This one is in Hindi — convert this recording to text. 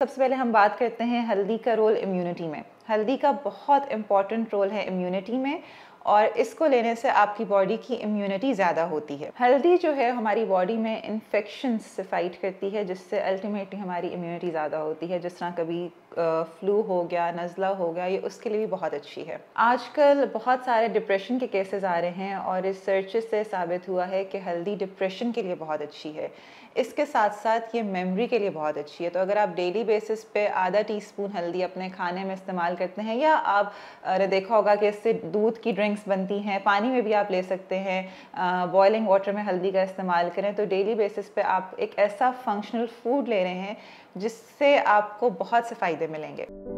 सबसे पहले हम बात करते हैं हल्दी का रोल इम्यूनिटी में हल्दी का बहुत इंपॉर्टेंट रोल है इम्यूनिटी में और इसको लेने से आपकी बॉडी की इम्यूनिटी ज़्यादा होती है हल्दी जो है हमारी बॉडी में इन्फेक्शन से फाइट करती है जिससे अल्टीमेटली हमारी इम्यूनिटी ज़्यादा होती है जिस तरह कभी फ्लू हो गया नज़ला हो गया ये उसके लिए भी बहुत अच्छी है आजकल बहुत सारे डिप्रेशन के केसेस आ रहे हैं और रिसर्च से साबित हुआ है कि हल्दी डिप्रेशन के लिए बहुत अच्छी है इसके साथ साथ ये मेमोरी के लिए बहुत अच्छी है तो अगर आप डेली बेसिस पे आधा टीस्पून हल्दी अपने खाने में इस्तेमाल करते हैं या आप देखा होगा कि इससे दूध की ड्रिंक ड्रिंक्स बनती हैं पानी में भी आप ले सकते हैं बॉयलिंग वाटर में हल्दी का इस्तेमाल करें तो डेली बेसिस पे आप एक ऐसा फंक्शनल फूड ले रहे हैं जिससे आपको बहुत से फ़ायदे मिलेंगे